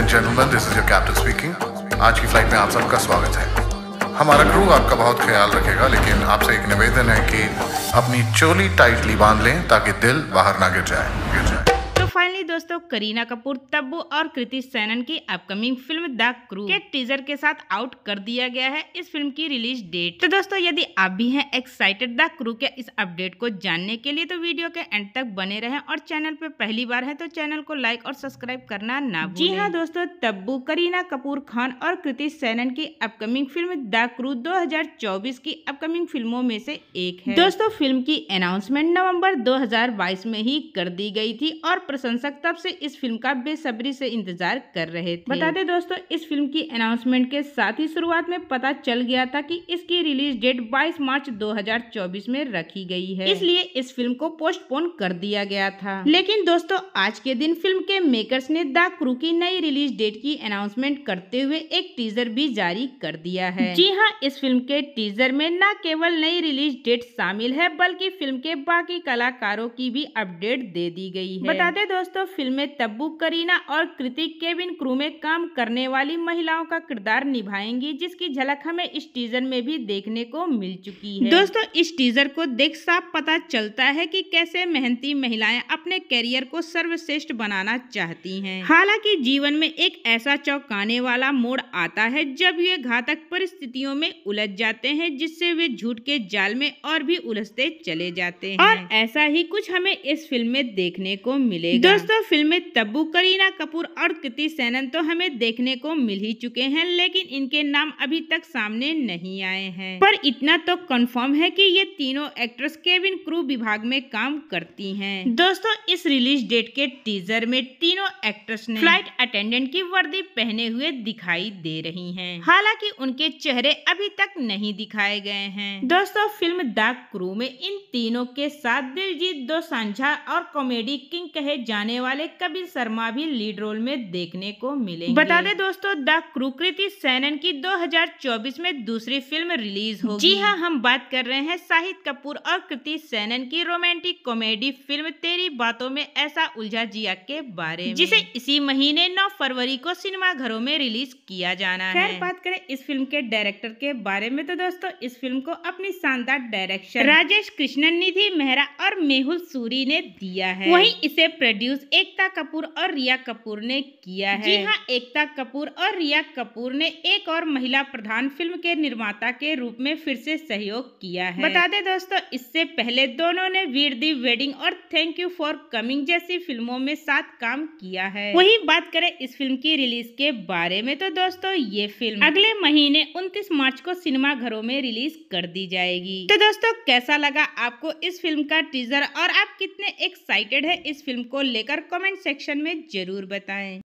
and gentleman this is your captain speaking आज की flight में आप सबका स्वागत है हमारा क्रू आपका बहुत ख्याल रखेगा लेकिन आपसे एक निवेदन है कि अपनी चोली टाइटली बांध लें ताकि दिल बाहर ना गिर जाए गिर जाए दोस्तों करीना कपूर तब्बू और कृति सैनन की अपकमिंग फिल्म द क्रू के टीजर के साथ आउट कर दिया गया है इस फिल्म की रिलीज डेट तो दोस्तों यदि आप भी हैं एक्साइटेड द क्रू के इस अपडेट को जानने के लिए तो वीडियो के एंड तक बने रहें और चैनल पे पहली बार है तो चैनल को लाइक और सब्सक्राइब करना ना जी हाँ दोस्तों तब्बू करीना कपूर खान और कृति सैनन की अपकमिंग फिल्म द क्रू चौबीस की अपकमिंग फिल्मों में से एक है दोस्तों फिल्म की अनाउंसमेंट हजार बाईस में ही कर दी गई थी और प्रशंसक तो कब से इस फिल्म का बेसब्री से इंतजार कर रहे थे बताते दोस्तों इस फिल्म की अनाउंसमेंट के साथ ही शुरुआत में पता चल गया था कि इसकी रिलीज डेट 22 मार्च 2024 में रखी गई है इसलिए इस फिल्म को पोस्टपोन कर दिया गया था लेकिन दोस्तों आज के दिन फिल्म के मेकर्स ने द क्रू की नई रिलीज डेट की अनाउंसमेंट करते हुए एक टीजर भी जारी कर दिया है जी हाँ इस फिल्म के टीजर में न केवल नई रिलीज डेट शामिल है बल्कि फिल्म के बाकी कलाकारों की भी अपडेट दे दी गई है बताते दोस्तों फिल्में तब्बू करीना और कृतिक केविन क्रू में काम करने वाली महिलाओं का किरदार निभाएंगी जिसकी झलक हमें इस टीजर में भी देखने को मिल चुकी है दोस्तों इस टीजर को देख साफ पता चलता है कि कैसे मेहनती महिलाएं अपने कैरियर को सर्वश्रेष्ठ बनाना चाहती है हालांकि जीवन में एक ऐसा चौकाने वाला मोड़ आता है जब ये घातक परिस्थितियों में उलझ जाते हैं जिससे वे झूठ के जाल में और भी उलझते चले जाते हैं और ऐसा ही कुछ हमें इस फिल्म में देखने को मिलेगा दोस्तों दोस्तों फिल्म में तब्बू करीना कपूर और कृति सैनन तो हमें देखने को मिल ही चुके हैं लेकिन इनके नाम अभी तक सामने नहीं आए हैं पर इतना तो कंफर्म है कि ये तीनों एक्ट्रेस केविन क्रू विभाग में काम करती हैं दोस्तों इस रिलीज डेट के टीजर में तीनों एक्ट्रेस ने फ्लाइट अटेंडेंट की वर्दी पहने हुए दिखाई दे रही है हालाँकि उनके चेहरे अभी तक नहीं दिखाए गए हैं दोस्तों फिल्म द क्रू में इन तीनों के साथ दिलजीत दो और कॉमेडी किंग कहे जाने वाले वाले कबीर शर्मा भी लीड रोल में देखने को मिलेंगे बता दें दोस्तों द कुकृति सैनन की 2024 में दूसरी फिल्म रिलीज होगी जी हाँ हम बात कर रहे हैं शाहिद कपूर और कृति सैनन की रोमांटिक कॉमेडी फिल्म तेरी बातों में ऐसा उलझा जिया के बारे में जिसे इसी महीने नौ फरवरी को सिनेमा घरों में रिलीज किया जाना है बात करें इस फिल्म के डायरेक्टर के बारे में तो दोस्तों इस फिल्म को अपनी शानदार डायरेक्शन राजेश कृष्णन निधि मेहरा और मेहुल सूरी ने दिया है वही इसे प्रोड्यूस एकता कपूर और रिया कपूर ने किया है जी हाँ एकता कपूर और रिया कपूर ने एक और महिला प्रधान फिल्म के निर्माता के रूप में फिर से सहयोग किया है बता दे दोस्तों इससे पहले दोनों ने वीर दी वेडिंग और थैंक यू फॉर कमिंग जैसी फिल्मों में साथ काम किया है वही बात करें इस फिल्म की रिलीज के बारे में तो दोस्तों ये फिल्म अगले महीने उनतीस मार्च को सिनेमा घरों में रिलीज कर दी जाएगी तो दोस्तों कैसा लगा आपको इस फिल्म का टीजर और आप कितने एक्साइटेड है इस फिल्म को लेकर कमेंट सेक्शन में ज़रूर बताएं